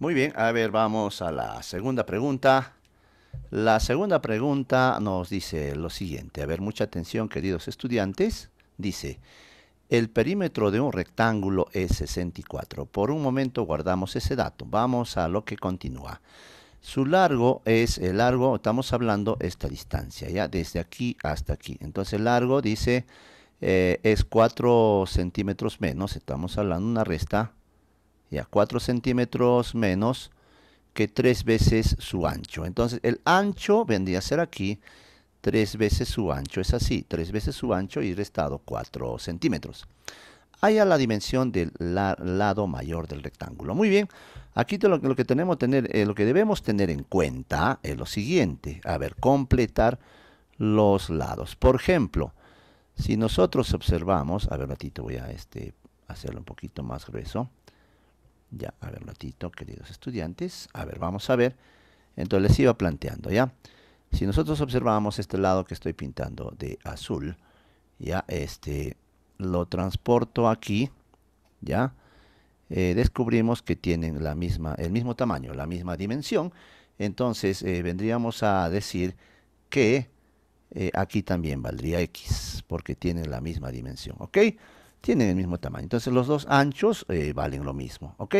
Muy bien, a ver, vamos a la segunda pregunta. La segunda pregunta nos dice lo siguiente. A ver, mucha atención, queridos estudiantes. Dice, el perímetro de un rectángulo es 64. Por un momento guardamos ese dato. Vamos a lo que continúa. Su largo es, el largo, estamos hablando esta distancia, ya, desde aquí hasta aquí. Entonces, el largo dice, eh, es 4 centímetros menos, estamos hablando de una resta y a 4 centímetros menos que 3 veces su ancho. Entonces el ancho vendría a ser aquí 3 veces su ancho, es así, 3 veces su ancho y restado 4 centímetros. Haya la dimensión del lado mayor del rectángulo. Muy bien, aquí lo, lo, que tenemos tener, eh, lo que debemos tener en cuenta es lo siguiente. A ver, completar los lados. Por ejemplo, si nosotros observamos, a ver, ratito voy a este, hacerlo un poquito más grueso. Ya, a ver, un ratito, queridos estudiantes. A ver, vamos a ver. Entonces les iba planteando, ¿ya? Si nosotros observamos este lado que estoy pintando de azul, ya, este, lo transporto aquí, ya, eh, descubrimos que tienen la misma, el mismo tamaño, la misma dimensión. Entonces eh, vendríamos a decir que eh, aquí también valdría X, porque tienen la misma dimensión, ¿ok? tienen el mismo tamaño. Entonces los dos anchos eh, valen lo mismo, ¿ok?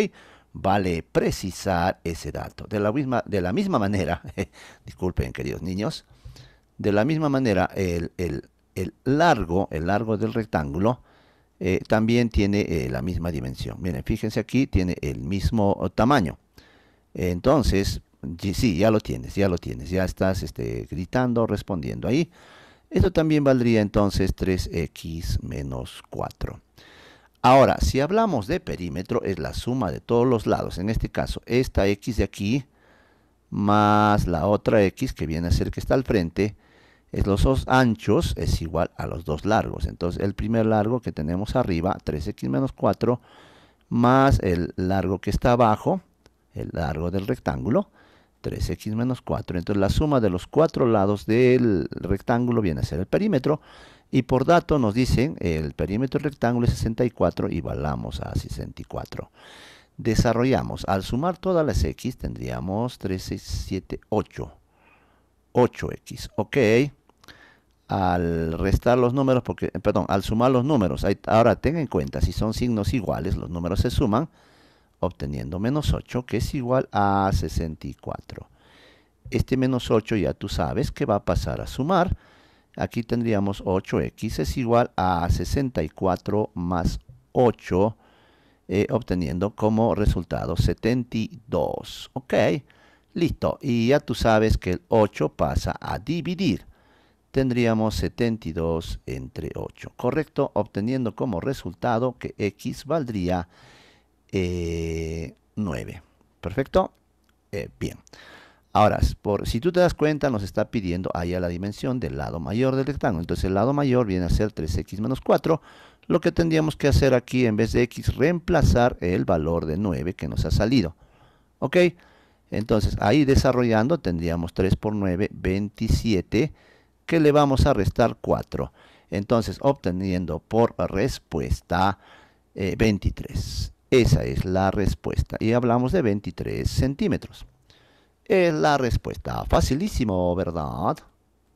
Vale precisar ese dato. De la misma, de la misma manera, disculpen queridos niños, de la misma manera el, largo, el largo del rectángulo eh, también tiene eh, la misma dimensión. Miren, fíjense aquí, tiene el mismo tamaño. Entonces, sí, ya lo tienes, ya lo tienes, ya estás este, gritando, respondiendo ahí. Esto también valdría entonces 3x menos 4. Ahora, si hablamos de perímetro, es la suma de todos los lados. En este caso, esta x de aquí más la otra x que viene a ser que está al frente, es los dos anchos es igual a los dos largos. Entonces, el primer largo que tenemos arriba, 3x menos 4, más el largo que está abajo, el largo del rectángulo, 3x menos 4. Entonces la suma de los cuatro lados del rectángulo viene a ser el perímetro. Y por dato nos dicen el perímetro del rectángulo es 64 y a 64. Desarrollamos. Al sumar todas las x tendríamos 3, 7, 8. 8x. Ok. Al restar los números, porque, eh, perdón, al sumar los números, ahora tengan en cuenta, si son signos iguales, los números se suman obteniendo menos 8, que es igual a 64. Este menos 8 ya tú sabes que va a pasar a sumar. Aquí tendríamos 8x es igual a 64 más 8, eh, obteniendo como resultado 72. Ok, listo. Y ya tú sabes que el 8 pasa a dividir. Tendríamos 72 entre 8, ¿correcto? Obteniendo como resultado que x valdría 9. Eh, Perfecto. Eh, bien. Ahora, por, si tú te das cuenta, nos está pidiendo a la dimensión del lado mayor del rectángulo. Entonces el lado mayor viene a ser 3x menos 4. Lo que tendríamos que hacer aquí, en vez de x, reemplazar el valor de 9 que nos ha salido. ¿Ok? Entonces, ahí desarrollando tendríamos 3 por 9, 27, que le vamos a restar 4. Entonces, obteniendo por respuesta 23. Eh, esa es la respuesta. Y hablamos de 23 centímetros. Es la respuesta. Facilísimo, ¿verdad?